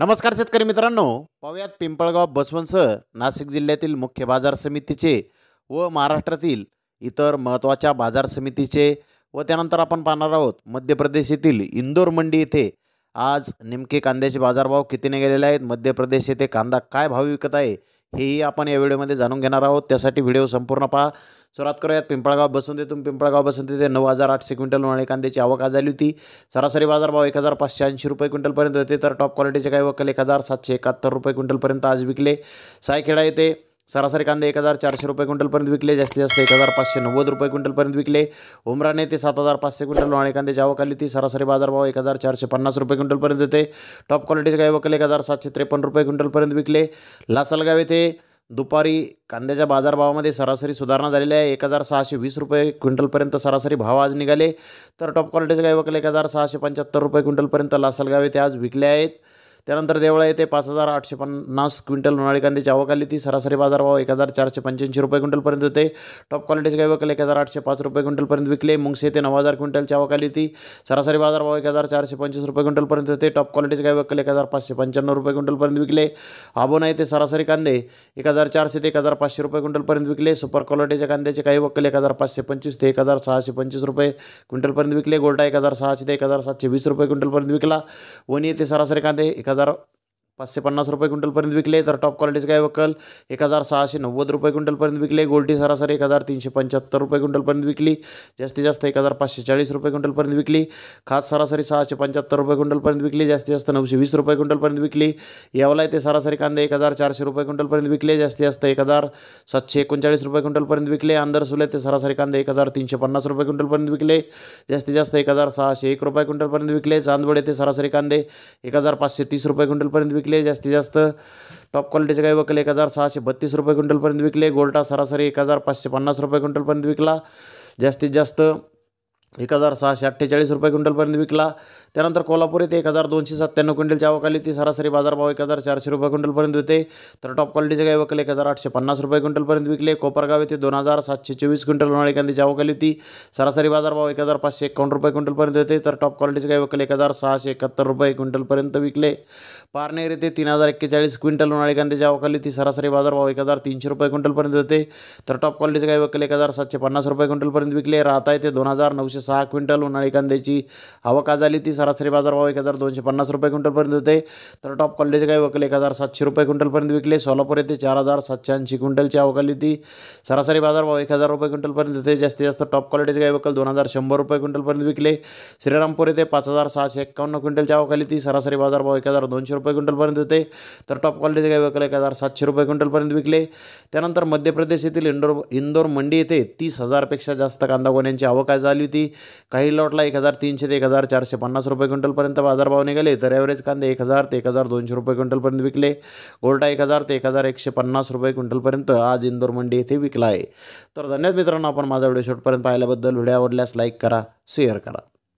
नमस्कार शेतकरी मित्रांनो पाहूयात पिंपळगाव बसवंतसह नाशिक जिल्ह्यातील मुख्य बाजार समितीचे व महाराष्ट्रातील इतर महत्त्वाच्या बाजार समितीचे व त्यानंतर आपण पाहणार आहोत मध्य प्रदेश येथील इंदोर मंडी येथे आज नेमके कांद्याचे बाजारभाव कितीने गेलेले आहेत मध्य प्रदेश येथे कांदा काय भाव विकत आहे हेही आपण या व्हिडिओमध्ये जाणून घेणार आहोत त्यासाठी व्हिडिओ संपूर्ण पहा सुरुवात करूयात पिंपळगाव बसून देतून पिंपळगाव बसून देते नऊ हजार आठशे क्विंटल उन्हाळी कांद्याची आवक आज होती सरासरी बाजारभाव एक हजार पाचशे ऐंशी रुपये क्विंटलपर्यंत होते तर टॉप क्वालिटीचे काही वकल एक हजार सातशे एकाहत्तर रुपये क्विंटलपर्यंत आज विकले सायखेडा येथे सरासरी कांदे एक हजार चारशे रुपये क्विंटलपर्यंत विकले जास्तीत जास्त एक हजार पाचशे नव्वद रुपये क्विंटलपर्यंत विकले उमराने ते सात हजार पाचशे क्विंटल वाणे कांदे आवक ती सरासरी बाजारभाव एक हजार चारशे पन्नास रुपये क्विंटलपर्यंत होते टॉप क्वालिटीचे काही वकल एक हजार सातशे त्रेपन्न रुपये क्विंटलपर्यंत विकले लासलगाव येथे दुपारी कांद्याच्या बाजारभावामध्ये सरासरी सुधारणा झालेली आहे एक हजार सहाशे वीस रुपये क्विंटलपर्यंत सरासरी भाव आज निघाले तर टॉप क्वालिटीचे काही वकल एक हजार सहाशे पंच्याहत्तर रुपये क्विंटलपर्यंत लासलगाव येथे आज विकले आहेत त्यानंतर देवळा येथे पाच हजार आठशे पन्नास क्विंटल उन्हाळी कांद्याची आवक आली ती सरासरी बाजारभाव एक हजार चारशे पंच्याऐंशी रुपये क्विंटलपर्यंत होते टॉप क्वालिटीचे काही वकील एक हजार आठशे पाच रुपये क्विंटलपर्यंत विकले मुंगसे येथे नऊ हजार क्विंटलची आवक आली ती सरासरी बाजारभाव एक हजार चारशे पंचवीस रुपये क्विंटलपर्यंत होते टॉप क्वालिटीचे काही वकल एक हजार पाचशे पंच्याण्णव रुपये क्विंटलपर्यंत विकले आबोना येथे सरासरी कांदे एक हजार चारशे ते एक हजार पाचशे रुपये क्विंटलपर्यंत विकले सुपर क्वालिटीच्या कांद्याचे काही वक्कल एक हजार पाचशे पंचवीस ते एक हजार सहाशे पंचवीस रुपये क्विंटलपर्यंत विकले गोल्डा एक हजार सहाशे ते एक हजार सातशे वीस रुपये क्विंटलपर्यंत विकला वणी येथे सरासरी कांदे एक كذا पाचशे पन्नास रुपये क्विंटलपर्यंत विकले तर टॉप क्वालिटीचे काय वकल एक हजार सहाशे नव्वद रुपये क्विंटलपर्यंत विकले गोल्डी सरासरी एक हजार तीनशे पंच्याहत्तर रुपये क्विंटलपर्यंत विकली जास्तीत जास्त एक हजार पाचशे चाळीस रुपये क्विंटलपर्यंत विकली खास सरासरी सहाशे पंच्याहत्तर रुपये क्विंटलपर्यंत विकली जास्तीत जास्त नऊशे वीस रुपये क्विंटलपर्यंत विकली यावला येते सरासरी कांदे एक हजार चारशे रुपये क्विंटलपर्यंत विकले जास्तीत जास्त एक हजार सातशे एकोणचाळीस रुपये क्विंटलपर्यंत विकले आंदर ते सरासरी कांदे एक हजार तीनशे पन्नास रुपये क्विंटलपर्यंत विकले जास्तीत जास्त एक हजार सहाशे एक रुपये क्विंटलपर्यंत विकले चांदवडे ते सरासरी कांदे एक हजार पाचशे तीस रुपये क्विंटलपर्यंत विकले विकले जास्तीत जास्त टॉप क्वालिटीचे काही वकले एक हजार सहाशे बत्तीस रुपये क्विंटलपर्यंत विकले गोल्टा सरासरी एक हजार पाचशे पन्नास रुपये क्विंटलपर्यंत विकला जास्तीत जास्त एक हजार सहाशे अठ्ठेचाळीस रुपये क्विंटलपर्यंत विकला त्यानंतर कोल्हापूर येथे एक हजार दोनशे सत्त्याण्णव क्विंटलच्या जावखाली ती सरासरी बाजारभाव एक हजार चारशे रुपये क्विंटलपर्यंत होते तर टॉप क्वालिटीचे काही वकले एक हजार आठशे पन्नास रुपये क्विंटलपर्यंत विकले कोपरगाव येथे दोन हजार सातशे चोवीस क्विंटल होणारी कांद्याची आवकाली होती सरासरी बाजारभाव एक हजार पाचशे एकावन्न रुपये क्विंटलपर्यंत होते तर टॉप क्वालिटीचे काही वकले एक हजार सहाशे एकाहत्तर रुपये क्विंटलपर्यंत विकले पारनेर येथे तीन हजार एक्केचाळीस क्विंटल होणारी कांद्याची आवकाली ती सरासरी बाजारभाव एक हजार तीनशे रुपये क्विंटलपर्यंत होते तर टॉप क्वालिटीचे काही वकले एक हजार सातशे पन्नास रुपये क्विंटलपर्यंत विकले राहता येथे दोन हजार नऊशे दोनशे सहा क्विंटल उन्हाळी कांद्याची आवक झाली ती सरासरी बाजारभाव एक हजार दोनशे पन्नास रुपये क्विंटलपर्यंत होते तर टॉप क्वालिटीचे काही वकील एक हजार सातशे रुपये क्विंटलपर्यंत विकले सोलापूर येथे चार हजार सातशे ऐंशी क्विंटलची हवा आली होती सरासरी बाजारभाव एक हजार रुपये क्विंटलपर्यंत होते जास्तीत जास्त टॉप क्वालिटीचे काही वकील दोन हजार शंभर रुपये क्विंटलपर्यंत विकले श्रीरामपूर येथे पाच हजार सहाशे एक्कावन्न क्विंटलची हवा आली ती सरासरी बाजारभाव एक हजार दोनशे रुपये क्विंटलपर्यंत होते तर टॉप क्वालिटीचे काही वकील एक हजार सातशे रुपये क्विंटलपर्यंत विकले त्यानंतर मध्य प्रदेश येथील इंडोर इंदोर मंडी येथे तीस हजारपेक्षा जास्त कांदा गोण्यांची आवक झाली होती काही लॉटला एक हजार तीनशे ते एक हजार चारशे पन्नास रुपये क्विंटलपर्यंत बाजारभाव निघाले तर ॲव्हरेज कांदे एक हजार ते एक हजार दोनशे रुपये क्विंटलपर्यंत विकले गोल्टा एक हजार ते एक हजार एकशे पन्नास रुपये क्विंटलपर्यंत आज इंदोर मंडी येथे विकला आहे तर धन्यवाद मित्रांनो आपण माझा व्हिडिओ शॉटपर्यंत पाहिल्याबद्दल व्हिडिओ आवडल्यास लाईक करा शेअर करा